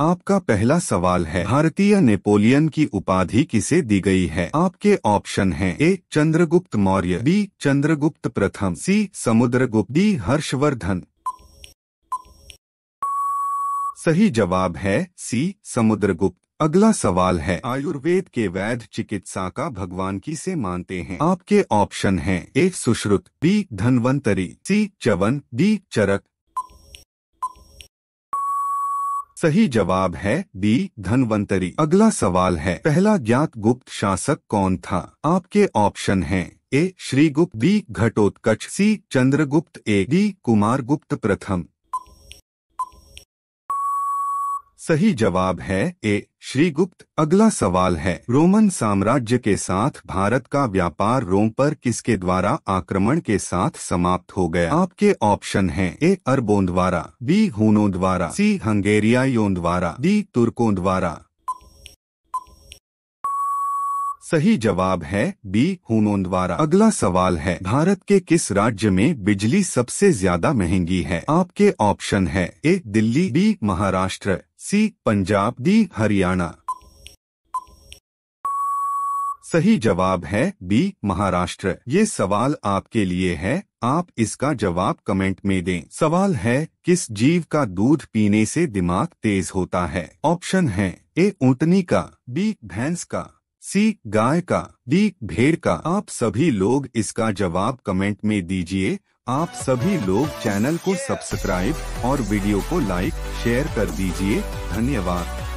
आपका पहला सवाल है भारतीय नेपोलियन की उपाधि किसे दी गई है आपके ऑप्शन हैं ए चंद्रगुप्त मौर्य बी चंद्रगुप्त प्रथम सी समुद्रगुप्त डी हर्षवर्धन सही जवाब है सी समुद्रगुप्त अगला सवाल है आयुर्वेद के वैध चिकित्सा का भगवान की से मानते हैं आपके ऑप्शन हैं A Sushruta B Dhanvantari C Chyavan D Charak सही जवाब है बी धनवंतरी अगला सवाल है पहला ज्ञात गुप्त शासक कौन था आपके ऑप्शन हैं A Shrigupta B Ghatotkacha C Chandragupta A D Kumaragupta प्रथम सही जवाब है ए श्रीगुप्त अगला सवाल है रोमन साम्राज्य के साथ भारत का व्यापार रोम पर किसके द्वारा आक्रमण के साथ समाप्त हो गया आपके ऑप्शन हैं ए अरबों द्वारा बी हूनों द्वारा सी हंगेरियाइयों द्वारा डी तुर्कों द्वारा सही जवाब है बी हूनों द्वारा अगला सवाल है भारत के किस राज्य में बिजली सबसे ज्यादा महंगी है आपके ऑप्शन है A Delhi B Maharashtra C Punjab D Haryana सही जवाब है बी महाराष्ट्र ये सवाल आपके लिए है आप इसका जवाब कमेंट में दें सवाल है किस जीव का दूध पीने से दिमाग तेज होता है ऑप्शन है ए ऊटनी का बी भैंस का सी गाय का डी भेड़ का आप सभी लोग इसका जवाब कमेंट में दीजिए आप सभी लोग चैनल को सब्सक्राइब और वीडियो को लाइक शेयर कर दीजिए धन्यवाद